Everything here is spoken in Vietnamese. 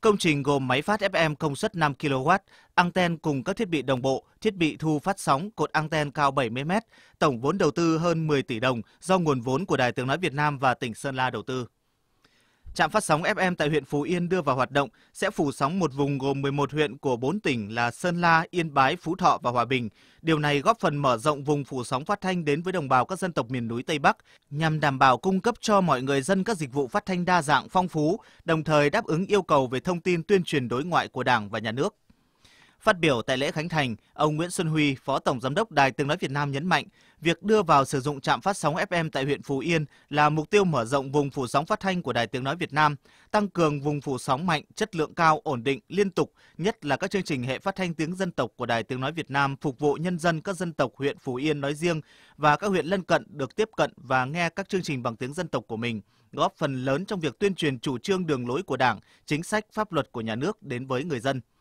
Công trình gồm máy phát FM công suất 5 kW, anten cùng các thiết bị đồng bộ, thiết bị thu phát sóng, cột anten cao 70 m, tổng vốn đầu tư hơn 10 tỷ đồng do nguồn vốn của Đài Tiếng nói Việt Nam và tỉnh Sơn La đầu tư. Trạm phát sóng FM tại huyện Phú Yên đưa vào hoạt động sẽ phủ sóng một vùng gồm 11 huyện của 4 tỉnh là Sơn La, Yên Bái, Phú Thọ và Hòa Bình. Điều này góp phần mở rộng vùng phủ sóng phát thanh đến với đồng bào các dân tộc miền núi Tây Bắc nhằm đảm bảo cung cấp cho mọi người dân các dịch vụ phát thanh đa dạng phong phú, đồng thời đáp ứng yêu cầu về thông tin tuyên truyền đối ngoại của Đảng và nhà nước. Phát biểu tại lễ khánh thành, ông Nguyễn Xuân Huy, Phó Tổng Giám đốc Đài Tiếng Nói Việt Nam nhấn mạnh, việc đưa vào sử dụng trạm phát sóng FM tại huyện Phú Yên là mục tiêu mở rộng vùng phủ sóng phát thanh của Đài Tiếng Nói Việt Nam, tăng cường vùng phủ sóng mạnh, chất lượng cao, ổn định, liên tục, nhất là các chương trình hệ phát thanh tiếng dân tộc của Đài Tiếng Nói Việt Nam phục vụ nhân dân các dân tộc huyện Phú Yên nói riêng và các huyện lân cận được tiếp cận và nghe các chương trình bằng tiếng dân tộc của mình góp phần lớn trong việc tuyên truyền chủ trương đường lối của Đảng, chính sách pháp luật của nhà nước đến với người dân.